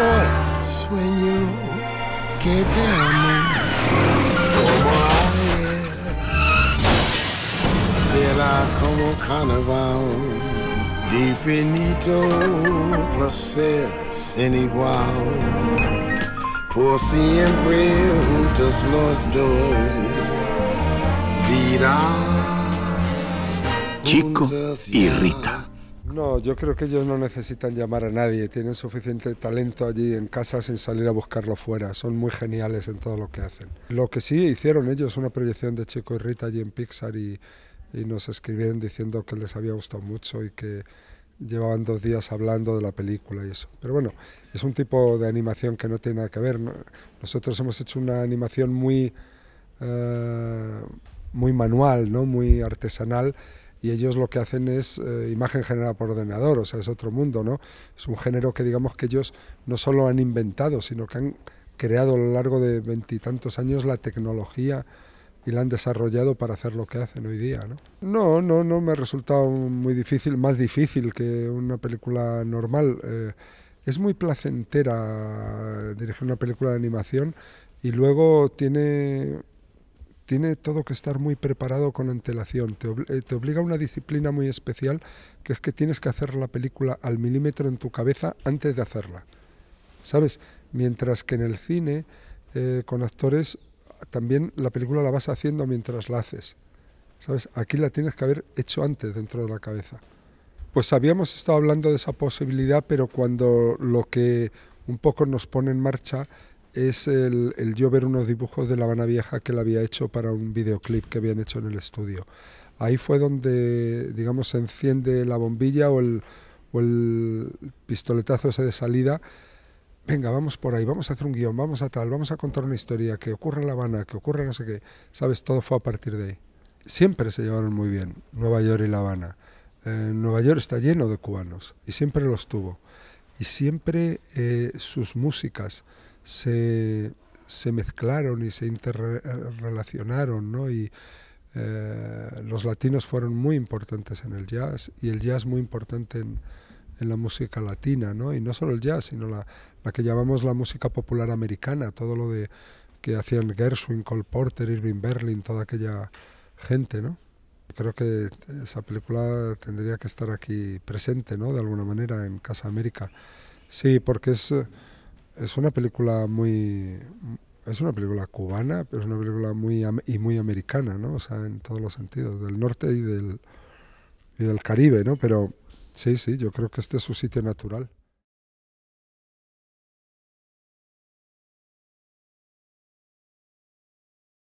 Hoy sueño que te amo como ayer. Será como carnaval definito infinito placer sin igual. Por siempre juntos los dos, vida. Chico y Rita. No, yo creo que ellos no necesitan llamar a nadie, tienen suficiente talento allí en casa sin salir a buscarlo fuera, son muy geniales en todo lo que hacen. Lo que sí hicieron ellos, una proyección de Chico y Rita allí en Pixar y, nos escribieron diciendo que les había gustado mucho y que llevaban dos días hablando de la película y eso. Pero bueno, es un tipo de animación que no tiene nada que ver. Nosotros hemos hecho una animación muy, eh, muy manual, ¿no? muy artesanal y ellos lo que hacen es eh, imagen generada por ordenador, o sea, es otro mundo, ¿no? Es un género que digamos que ellos no solo han inventado, sino que han creado a lo largo de veintitantos años la tecnología y la han desarrollado para hacer lo que hacen hoy día. ¿no? no, no, no me ha resultado muy difícil, más difícil que una película normal. Eh, es muy placentera eh, dirigir una película de animación y luego tiene tiene todo que estar muy preparado con antelación. Te, eh, te, obliga a una disciplina muy especial, que es que tienes que hacer la película al milímetro en tu cabeza antes de hacerla. ¿Sabes? Mientras que en el cine, eh, con actores, también la película la vas haciendo mientras la haces. ¿Sabes? Aquí la tienes que haber hecho antes dentro de la cabeza. Pues habíamos estado hablando de esa posibilidad, pero cuando lo que un poco nos pone en marcha es el, yo ver unos dibujos de La Habana Vieja que él había hecho para un videoclip que habían hecho en el estudio. Ahí fue donde, digamos, se enciende la bombilla o el, pistoletazo ese de salida. Venga, vamos por ahí, vamos a hacer un guión, vamos a tal, vamos a contar una historia, que ocurre en La Habana, que ocurre no sé qué. Sabes, todo fue a partir de ahí. Siempre se llevaron muy bien Nueva York y La Habana. Eh, Nueva York está lleno de cubanos y siempre los tuvo y siempre eh, sus músicas se, mezclaron y se interrelacionaron, ¿no? Y eh, los latinos fueron muy importantes en el jazz y el jazz muy importante en, la música latina, ¿no? Y no solo el jazz, sino la, que llamamos la música popular americana, todo lo de que hacían Gershwin, Cole Porter, Irving Berlin, toda aquella gente, ¿no? creo que esa película tendría que estar aquí presente, ¿no? De alguna manera, en Casa América. Sí, porque es, es una película muy... Es una película cubana, pero es una película muy y muy americana, ¿no? O sea, en todos los sentidos, del norte y del, y del Caribe, ¿no? Pero sí, sí, yo creo que este es su sitio natural.